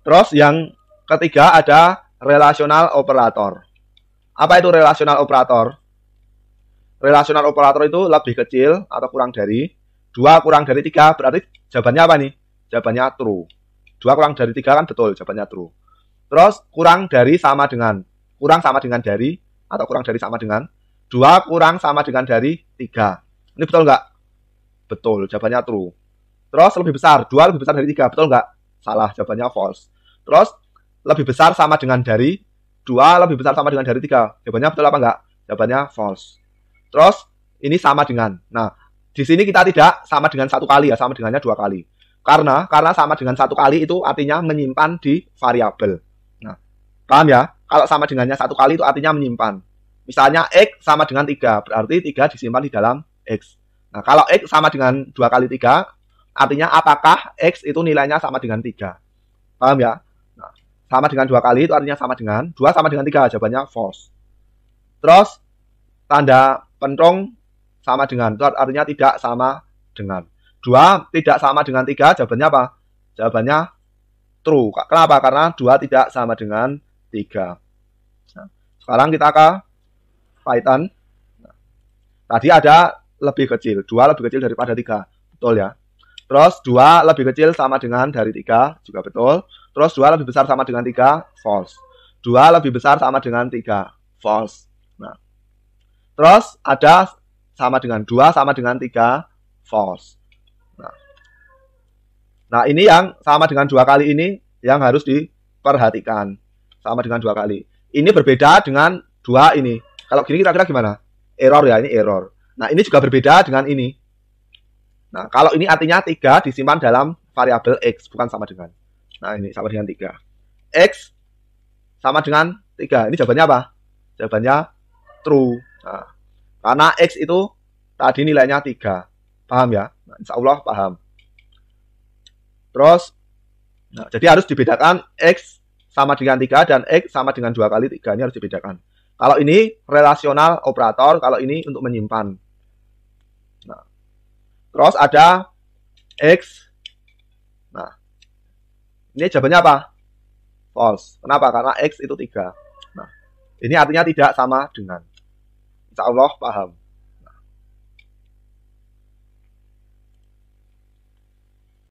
Terus yang ketiga ada relasional operator. Apa itu relasional operator? Relasional operator itu lebih kecil atau kurang dari 2 kurang dari 3 berarti jawabannya apa nih? Jawabannya true. 2 kurang dari 3 kan betul jawabannya true. Terus kurang dari sama dengan kurang sama dengan dari atau kurang dari sama dengan 2 kurang sama dengan dari 3. Ini betul nggak? Betul, jawabannya true. Terus lebih besar, 2 lebih besar dari 3, betul nggak? salah jawabannya false terus lebih besar sama dengan dari dua lebih besar sama dengan dari tiga jawabannya betul apa enggak jawabannya false terus ini sama dengan nah di sini kita tidak sama dengan satu kali ya sama dengannya dua kali karena karena sama dengan satu kali itu artinya menyimpan di variabel nah paham ya kalau sama dengannya satu kali itu artinya menyimpan misalnya x sama dengan tiga berarti tiga disimpan di dalam x nah kalau x sama dengan dua kali tiga Artinya apakah X itu nilainya sama dengan 3? Paham ya? Nah, sama dengan dua kali itu artinya sama dengan 2 sama dengan 3. Jawabannya false. Terus tanda pentrong sama dengan. Itu artinya tidak sama dengan. 2 tidak sama dengan 3. Jawabannya apa? Jawabannya true. Kenapa? Karena 2 tidak sama dengan 3. Nah, sekarang kita ke Python. Nah, tadi ada lebih kecil. 2 lebih kecil daripada 3. Betul ya? Terus 2 lebih kecil sama dengan dari 3, juga betul. Terus 2 lebih besar sama dengan 3, false. 2 lebih besar sama dengan 3, false. Nah. Terus ada sama dengan 2 sama dengan 3, false. Nah. nah, ini yang sama dengan 2 kali ini yang harus diperhatikan. Sama dengan 2 kali. Ini berbeda dengan 2 ini. Kalau gini kira-kira gimana? Error ya, ini error. Nah, ini juga berbeda dengan ini. Nah, kalau ini artinya 3 disimpan dalam variabel X, bukan sama dengan. Nah, ini sama dengan 3. X sama dengan 3. Ini jawabannya apa? Jawabannya true. Nah, karena X itu tadi nilainya 3. Paham ya? Nah, insya Allah paham. Terus, nah, jadi harus dibedakan X sama dengan 3 dan X sama dengan 2 kali 3. Ini harus dibedakan. Kalau ini relasional operator, kalau ini untuk menyimpan. Cross ada X. Nah, ini jawabannya apa? False. Kenapa? Karena X itu tiga. Nah, ini artinya tidak sama dengan. Insya Allah paham.